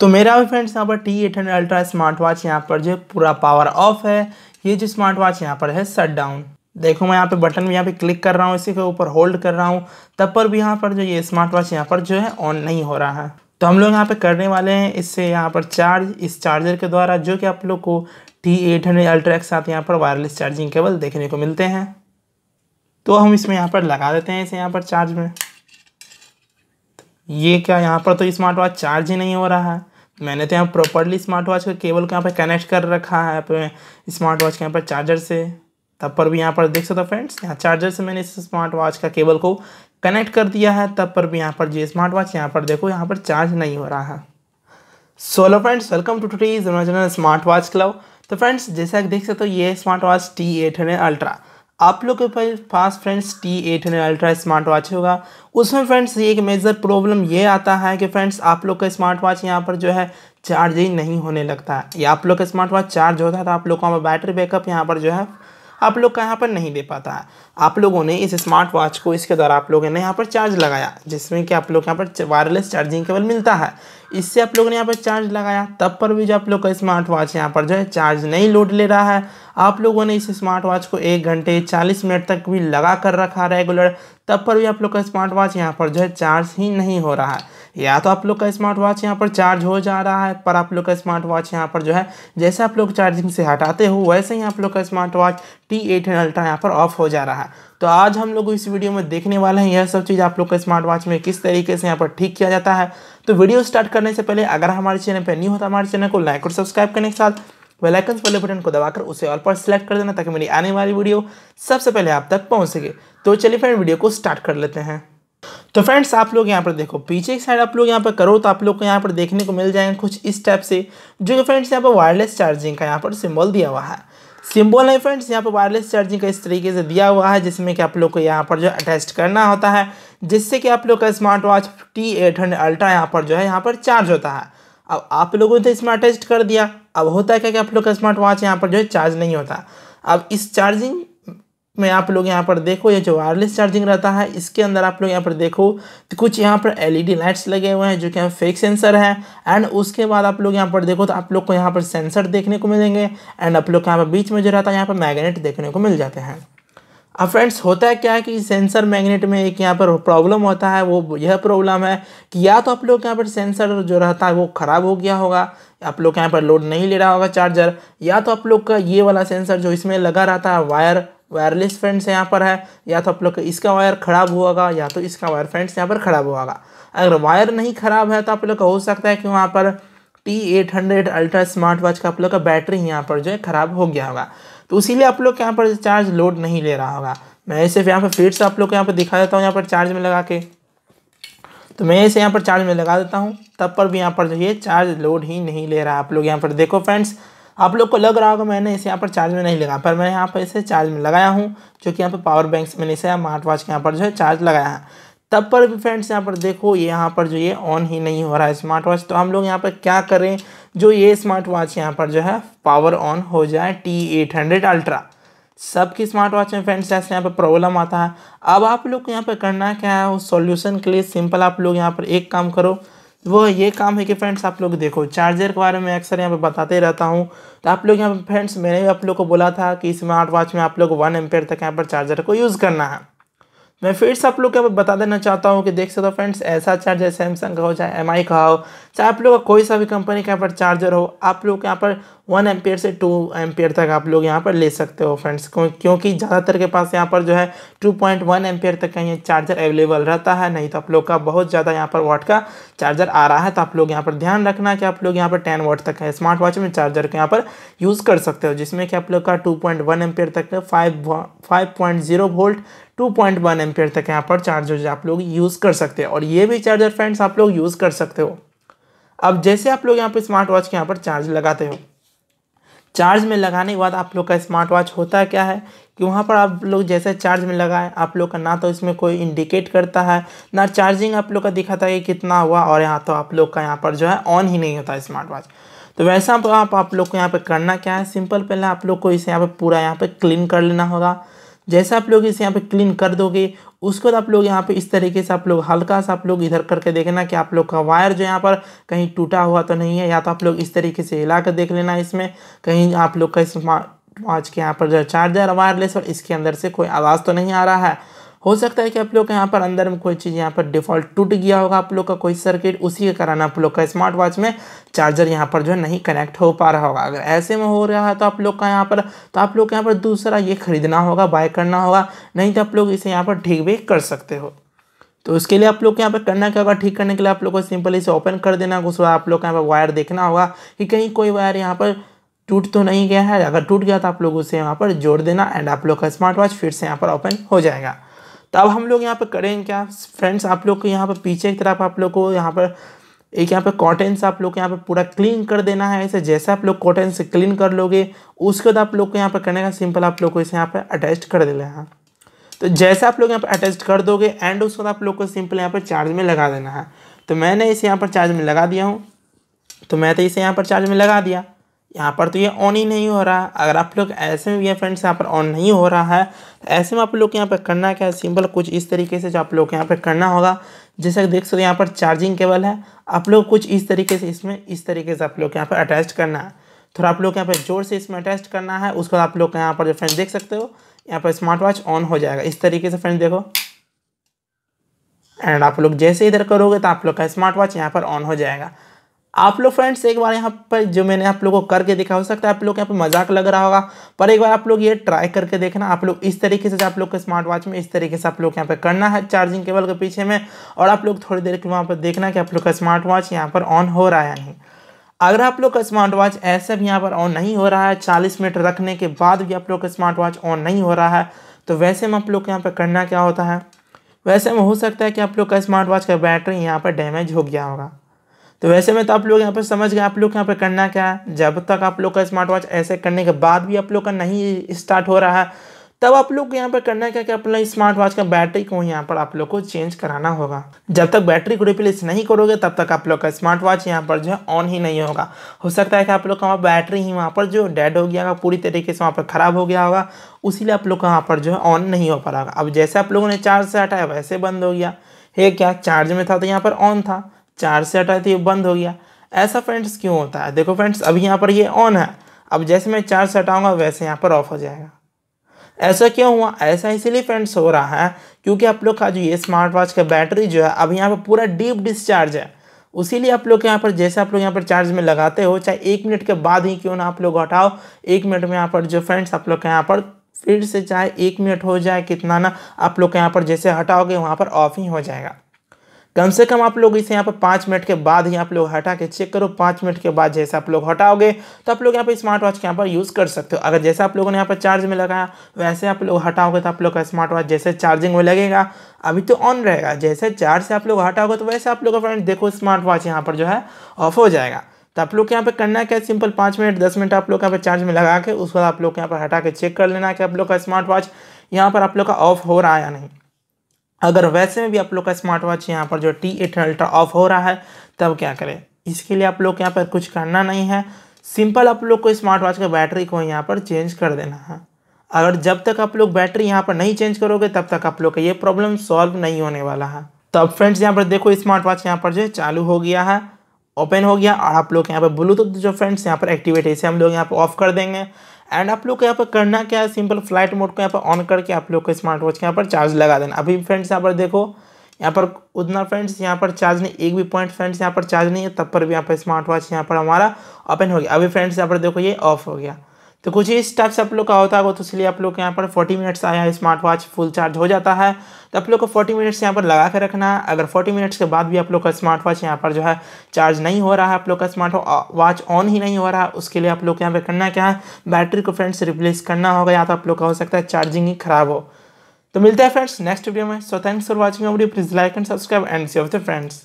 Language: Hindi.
तो मेरा भी फ्रेंड्स यहाँ पर T eight hundred ultra smart watch यहाँ पर जो पूरा पावर ऑफ है ये जो स्मार्ट वॉच यहाँ पर है शट डाउन देखो मैं यहाँ पे बटन भी यहाँ पे क्लिक कर रहा हूँ इसी के ऊपर होल्ड कर रहा हूँ तब पर भी यहाँ पर जो ये स्मार्ट वॉच यहाँ पर जो है ऑन नहीं हो रहा है तो हम लोग यहाँ पे करने वाले हैं इससे यहाँ पर चार्ज इस चार्जर के द्वारा जो कि आप लोग को टी एट हंड्रेड अल्ट्रा के साथ यहाँ पर वायरलेस चार्जिंग केबल देखने को मिलते हैं तो हम इसमें यहाँ पर लगा देते हैं इसे यहाँ पर चार्ज में ये क्या यहाँ पर तो स्मार्ट वॉच चार्ज ही नहीं हो रहा है मैंने तो यहाँ प्रॉपरली स्मार्ट वॉच का केबल को यहाँ पर कनेक्ट कर रखा है अपने स्मार्ट वॉच के यहाँ पर चार्जर से तब पर भी यहाँ पर देख सकते हो फ्रेंड्स यहाँ चार्जर से मैंने इस स्मार्ट वॉच का केबल को कनेक्ट कर दिया है तब पर भी यहाँ पर जो स्मार्ट वॉच यहाँ पर देखो यहाँ पर चार्ज नहीं हो रहा है सोलो फ्रेंड्स वेलकम टू टूटीज स्मार्ट वॉच क्लब तो फ्रेंड्स जैसा देख सकते हो ये smart watch T eight ultra आप लोग के पास friends T eight hundred ultra smart watch होगा उसमें फ्रेंड्स एक मेजर प्रॉब्लम ये आता है कि फ्रेंड्स आप लोग का स्मार्ट वॉच यहाँ पर जो है चार्ज ही नहीं होने लगता है या आप लोग का स्मार्ट वॉच चार्ज होता है तो आप लोगों का बैटरी बैकअप यहाँ पर जो है आप लोग का यहाँ पर नहीं दे पाता है आप लोगों ने इस स्मार्ट वॉच को इसके द्वारा आप लोगों ने यहाँ पर चार्ज लगाया जिसमें कि आप लोग यहाँ पर वायरलेस चार्जिंग केबल मिलता है इससे आप लोगों ने यहाँ पर चार्ज लगाया तब पर भी जो आप लोग का स्मार्ट वॉच यहाँ पर जो है चार्ज नहीं लोड ले रहा है आप लोगों ने इस स्मार्ट वॉच को एक घंटे चालीस मिनट तक भी लगा कर रखा रेगुलर तब पर भी आप लोग का स्मार्ट वॉच यहाँ पर जो है चार्ज ही नहीं हो रहा है या तो आप लोग का स्मार्ट वॉच यहाँ पर चार्ज हो जा रहा है पर आप लोग का स्मार्ट वॉच यहाँ पर जो है जैसे आप लोग चार्जिंग से हटाते हो वैसे ही आप लोग का smart watch T eight ultra यहाँ पर ऑफ हो जा रहा है तो आज हम लोग इस वीडियो में देखने वाले हैं यह सब चीज़ आप लोग का स्मार्ट वॉच में किस तरीके से यहाँ पर ठीक किया जाता है तो वीडियो स्टार्ट करने से पहले अगर हमारे चैनल पर न्यू होता हमारे चैनल को लाइक और सब्सक्राइब करने के साथ वेलाइकन वाले बटन को दबाकर उसे ऑल पर सेलेक्ट कर देना ताकि मेरी आने वाली वीडियो सबसे पहले आप तक पहुँच सके तो चलिए फ्रेंड वीडियो को स्टार्ट कर लेते हैं तो फ्रेंड्स आप लोग यहाँ पर देखो पीछे की साइड आप लोग यहाँ पर करो तो आप लोग को यहाँ पर देखने को मिल जाएंगे कुछ इस टाइप से जो कि फ्रेंड्स यहाँ पर वायरलेस चार्जिंग का यहाँ पर सिम्बॉल दिया हुआ है सिंबल है फ्रेंड्स यहाँ पर वायरलेस चार्जिंग का इस तरीके से दिया हुआ है जिसमें कि आप लोग को यहाँ पर जो अटैच करना होता है जिससे कि आप लोग का smart watch T eight hundred ultra यहाँ पर जो है यहाँ पर चार्ज होता है अब आप लोगों ने तो इसमें अटैच कर दिया अब होता है क्या कि आप लोग का स्मार्ट वॉच यहाँ पर जो है चार्ज नहीं होता अब इस चार्जिंग में आप लोग यहाँ पर देखो ये जो वायरलेस चार्जिंग रहता है इसके अंदर आप लोग यहाँ पर देखो तो कुछ यहाँ पर एलईडी लाइट्स लगे हुए हैं जो कि फेक सेंसर है एंड उसके बाद आप लोग यहाँ पर देखो तो आप लोग को यहाँ पर सेंसर देखने को मिलेंगे एंड आप लोग यहाँ पर बीच में जो रहता है यहाँ पर मैगनेट देखने को मिल जाते हैं अब फ्रेंड्स होता है क्या है कि सेंसर मैग्नेट में एक यहाँ पर प्रॉब्लम होता है वो यह प्रॉब्लम है कि या तो आप लोग यहाँ पर सेंसर जो रहता है वो ख़राब हो गया होगा आप लोग यहाँ पर लोड नहीं ले रहा होगा चार्जर या तो आप लोग का ये वाला सेंसर जो इसमें लगा रहता है वायर वायरलेस फ्रेंड्स यहाँ पर है या तो आप लोग इसका वायर ख़राब हुआ या तो इसका वायर फ्रेंड्स यहाँ पर ख़राब हुआ अगर वायर नहीं ख़राब है तो आप लोग का हो सकता है कि वहाँ पर T eight hundred ultra smart watch का आप लोग का बैटरी यहाँ पर जो है ख़राब हो गया होगा तो इसीलिए आप लोग यहाँ पर चार्ज लोड नहीं ले रहा होगा मैं सिर्फ यहाँ पर फिर से आप लोग को यहाँ पर दिखा देता हूँ यहाँ पर चार्ज में लगा के तो मैं इसे यहाँ पर चार्ज में लगा देता हूँ तब पर भी यहाँ पर जो ये चार्ज लोड ही नहीं ले रहा आप लोग यहाँ पर देखो फ्रेंड्स आप लोग को लग रहा होगा मैंने इसे यहाँ पर चार्ज में नहीं लगाया पर मैं यहाँ पर इसे चार्ज में लगाया हूँ जो कि यहाँ पर पावर बैंक से मैंने इसे स्मार्ट वॉच के यहाँ पर जो है चार्ज लगाया है तब पर भी फ्रेंड्स यहाँ पर देखो ये यहाँ पर जो ये ऑन ही नहीं हो रहा है स्मार्ट वॉच तो हम लोग यहाँ पर क्या करें जो ये स्मार्ट वॉच यहाँ पर जो है पावर ऑन हो जाए टी एट हंड्रेड अल्ट्रा सबकी स्मार्ट वॉच में फ्रेंड्स ऐसे यहाँ पर प्रॉब्लम आता है अब आप लोग को यहाँ पर करना क्या है उस सोल्यूशन के लिए सिंपल आप लोग यहाँ पर एक काम करो वो ये काम है कि फ्रेंड्स आप लोग देखो चार्जर के बारे में अक्सर यहाँ पे बताते रहता हूँ तो आप लोग यहाँ पे फ्रेंड्स मैंने भी आप लोग को बोला था कि स्मार्ट वॉच में आप लोग वन एम्पेयर तक यहाँ पर चार्जर को यूज़ करना है मैं फिर से आप लोग क्या बता देना चाहता हूँ कि देख सकते हो फ्रेंड्स ऐसा चार्जर सैमसंग का हो चाहे एम का हो चाहे आप लोग का कोई सा भी कंपनी का यहाँ पर चार्जर हो आप लोग यहाँ पर वन एम से टू एम तक आप लोग यहाँ पर ले सकते हो फ्रेंड्स क्योंकि ज़्यादातर के पास यहाँ पर जो है टू पॉइंट वन तक का ये चार्जर अवेलेबल रहता है नहीं तो आप लोग का बहुत ज़्यादा यहाँ पर वाट का चार्जर आ रहा है तो आप लोग यहाँ पर ध्यान रखना कि आप लोग यहाँ पर टेन वाट तक है स्मार्ट वॉच में चार्जर का यहाँ पर यूज़ कर सकते हो जिसमें कि आप लोग का टू पॉइंट वन तक five five point zero volt two point one ampere तक यहाँ पर चार्जर आप लोग यूज़ कर सकते हो और ये भी चार्जर फ्रेंड्स आप लोग यूज़ कर सकते हो अब जैसे आप लोग यहाँ पर स्मार्ट वॉच के यहाँ पर चार्ज लगाते हो चार्ज में लगाने के बाद आप लोग का स्मार्ट वॉच होता है क्या है कि वहाँ पर आप लोग जैसे चार्ज में लगाए आप लोग का ना तो इसमें कोई इंडिकेट करता है ना चार्जिंग आप लोग का दिखाता है कि कितना हुआ और यहाँ तो आप लोग का यहाँ पर जो है ऑन ही नहीं होता स्मार्ट वॉच तो वैसा आप, आप लोग को यहाँ पर करना क्या है सिंपल पहले आप लोग को इसे यहाँ पर पूरा यहाँ पर क्लीन कर लेना होगा जैसे आप लोग इसे यहाँ पे क्लीन कर दोगे उसके बाद आप लोग यहाँ पे इस तरीके से आप लोग हल्का सा आप लोग इधर करके देखना कि आप लोग का वायर जो यहाँ पर कहीं टूटा हुआ तो नहीं है या तो आप लोग इस तरीके से हिला कर देख लेना इसमें कहीं आप लोग का स्मार्ट वॉच के यहाँ पर जो चार्जर वायरलेस और इसके अंदर से कोई आवाज़ तो नहीं आ रहा है हो सकता है कि आप लोग का यहाँ पर अंदर में कोई चीज़ यहाँ पर डिफ़ॉल्ट टूट गया होगा आप लोग का कोई सर्किट उसी के कारण आप लोग का स्मार्ट वॉच में चार्जर यहाँ पर जो है नहीं कनेक्ट हो पा रहा होगा अगर ऐसे में हो रहा है तो आप लोग का यहाँ पर तो आप लोग के यहाँ पर दूसरा ये खरीदना होगा बाय करना होगा नहीं तो आप लोग इसे यहाँ पर ठीक भी कर सकते हो तो उसके लिए आप लोग के यहाँ पर करना क्या होगा ठीक करने के लिए आप लोग को सिंपली इसे ओपन कर देना उसके बाद आप लोग के यहाँ पर वायर देखना होगा कि कहीं कोई वायर यहाँ पर टूट तो नहीं गया है अगर टूट गया तो आप लोग उसे यहाँ पर जोड़ देना एंड आप लोग का स्मार्ट वॉच फिर से यहाँ पर ओपन हो जाएगा तो अब हम लोग यहाँ पर करेंगे क्या फ्रेंड्स आप लोग को यहाँ पर पीछे की तरफ आप लोग को यहाँ पर एक यहाँ पे कॉटन से आप लोग को यहाँ पे पूरा क्लीन कर देना है ऐसे जैसे आप लोग कॉटन से क्लीन कर लोगे उसके बाद आप लोग को यहाँ पर करने का सिंपल आप लोग को इसे यहाँ पे अटैच कर देना है तो जैसे आप लोग यहाँ पर अटैच कर दोगे एंड उसके बाद आप लोग को सिंपल यहाँ पर चार्ज में लगा देना है तो मैंने इसे यहाँ पर चार्ज में लगा दिया हूँ तो मैं तो इसे यहाँ पर चार्ज में लगा दिया यहाँ पर तो ये ऑन ही नहीं हो रहा अगर आप लोग ऐसे में भी है फ्रेंड्स यहाँ पर ऑन नहीं हो रहा है ऐसे में आप लोग यहाँ पर करना क्या है सिंपल कुछ इस तरीके से जो आप लोग यहाँ पर करना होगा जैसे देख सकते हो यहाँ पर चार्जिंग केबल है आप लोग कुछ इस तरीके से इसमें इस तरीके से आप लोग यहाँ पर अटैच करना है थोड़ा आप लोग यहाँ पर जोर से इसमें अटैच करना है उसके बाद आप लोग यहाँ पर जो फ्रेंड देख सकते हो यहाँ पर स्मार्ट वॉच ऑन हो जाएगा इस तरीके से फ्रेंड देखो एंड आप लोग जैसे इधर करोगे तो आप लोग का स्मार्ट वॉच यहाँ पर ऑन हो जाएगा आप लोग फ्रेंड्स एक बार यहाँ पर जो मैंने आप लोगों को करके देखा हो सकता है आप लोग यहाँ पर मजाक लग रहा होगा पर एक बार आप लोग ये ट्राई करके देखना आप लोग इस तरीके से आप लोग के स्मार्ट वॉच में इस तरीके से आप लोग यहाँ पर करना है चार्जिंग केबल के पीछे में और आप लोग थोड़ी देर के वहाँ पर देखना कि आप लोग का स्मार्ट वॉच यहाँ पर ऑन हो रहा है नहीं अगर आप लोग का स्मार्ट वॉच ऐसे भी यहाँ पर ऑन नहीं हो रहा है चालीस मिनट रखने के बाद भी आप लोग का स्मार्ट वॉच ऑन नहीं हो रहा है तो वैसे में आप लोग के यहाँ पर करना क्या होता है वैसे में हो सकता है कि आप लोग का स्मार्ट वॉच का बैटरी यहाँ पर डैमेज हो गया होगा तो वैसे में तो आप लोग यहाँ पर समझ गए आप लोग यहाँ पर करना क्या है जब तक आप लोग का स्मार्ट वॉच ऐसे करने के बाद भी आप लोग का नहीं स्टार्ट हो रहा है तब आप लोग को यहाँ पर करना क्या कि अपना स्मार्ट वॉच का बैटरी को यहाँ पर आप लोग को चेंज कराना होगा जब तक बैटरी को रिप्लेस नहीं करोगे तब तक आप लोग का स्मार्ट वॉच यहाँ पर जो है ऑन ही नहीं होगा हो सकता है कि आप लोग का वहाँ बैटरी ही वहाँ पर जो डेड हो गया होगा पूरी तरीके से वहाँ पर ख़राब हो गया होगा उसी आप लोग का वहाँ पर जो है ऑन नहीं हो पा रहा अब जैसे आप लोगों ने चार्ज से हटाया वैसे बंद हो गया ये क्या चार्ज में था तो यहाँ पर ऑन था चार से हटा तो ये बंद हो गया ऐसा फ्रेंड्स क्यों होता है देखो फ्रेंड्स अभी यहाँ पर ये ऑन है अब जैसे मैं चार से हटाऊँगा वैसे यहाँ पर ऑफ हो जाएगा ऐसा क्यों हुआ ऐसा इसीलिए फ्रेंड्स हो रहा है क्योंकि आप लोग का जो ये स्मार्ट वॉच का बैटरी जो है अब यहाँ पर पूरा डीप डिस्चार्ज है उसीलिए आप लोग के यहाँ पर जैसे आप लोग यहाँ पर चार्ज में लगाते हो चाहे एक मिनट के बाद ही क्यों ना आप लोग हटाओ एक मिनट में यहाँ पर जो फ्रेंड्स आप लोग के यहाँ पर फिर से चाहे एक मिनट हो जाए कितना ना आप लोग के यहाँ पर जैसे हटाओगे वहाँ पर ऑफ ही हो जाएगा कम से कम आप लोग इसे यहाँ पर पाँच मिनट के बाद ही आप लोग हटा के चेक करो पाँच मिनट के बाद जैसे आप लोग हटाओगे तो आप लोग यहाँ पर स्मार्ट वॉच के यहाँ पर यूज़ कर सकते हो अगर जैसे आप लोगों ने यहाँ पर चार्ज में लगाया वैसे आप लोग हटाओगे तो आप लोग का स्मार्ट वॉच जैसे चार्जिंग में लगेगा अभी तो ऑन रहेगा जैसे चार्ज से आप लोग हटाओगे तो वैसे आप लोग फ्रेंड देखो स्मार्ट वॉच यहाँ पर जो है ऑफ हो जाएगा तो आप लोग के यहाँ पे करना क्या है सिंपल पाँच मिनट दस मिनट आप लोग यहाँ पे चार्ज में लगा के उसके बाद आप लोग यहाँ पर हटा के चेक कर लेना कि आप लोग का स्मार्ट वॉच यहाँ पर आप लोग का ऑफ हो रहा है या नहीं अगर वैसे में भी आप लोग का स्मार्ट वॉच यहाँ पर जो टी एट अल्ट्रा ऑफ हो रहा है तब क्या करें इसके लिए आप लोग यहाँ पर कुछ करना नहीं है सिंपल आप लोग को स्मार्ट वॉच का बैटरी को यहाँ पर चेंज कर देना है अगर जब तक आप लोग बैटरी यहाँ पर नहीं चेंज करोगे तब तक आप लोग का ये प्रॉब्लम सॉल्व नहीं होने वाला है तो अब फ्रेंड्स यहाँ पर देखो स्मार्ट वॉच यहाँ पर जो है चालू हो गया है ओपन हो गया और आप लोग यहाँ पर ब्लूटूथ जो फ्रेंड्स यहाँ पर एक्टिवेट है इसे हम लोग यहाँ पर ऑफ कर देंगे एंड आप लोग को यहाँ पर करना क्या है सिंपल फ्लाइट मोड को यहाँ पर ऑन करके आप लोग को स्मार्ट वॉच के यहाँ पर चार्ज लगा देना अभी फ्रेंड्स यहाँ पर देखो यहाँ पर उतना फ्रेंड्स यहाँ पर चार्ज नहीं एक भी पॉइंट फ्रेंड्स यहाँ पर चार्ज नहीं है तब पर भी यहाँ पर स्मार्ट वॉच यहाँ पर हमारा ओपन हो गया अभी फ्रेंड्स यहाँ पर देखो ये ऑफ हो गया तो कुछ इस टाइप से आप लोग का होता होगा तो इसलिए आप लोग के यहाँ पर 40 मिनट्स आया है स्मार्ट वॉच फुल चार्ज हो जाता है तो आप लोग को 40 मिनट्स यहाँ पर लगा कर रखना है अगर 40 मिनट्स के बाद भी आप लोग का स्मार्ट वॉच यहाँ पर जो है चार्ज नहीं हो रहा है आप लोग का स्मार्ट वॉच ऑन ही नहीं हो रहा है उसके लिए आप लोग यहाँ पर करना क्या है बैटरी को फ्रेंड्स रिप्लेस करना होगा या तो आप लोग का हो सकता है चार्जिंग ही खराब हो तो मिलते हैं फ्रेंड्स नेक्स्ट वीडियो में so thanks for watching video please like and subscribe end of the friends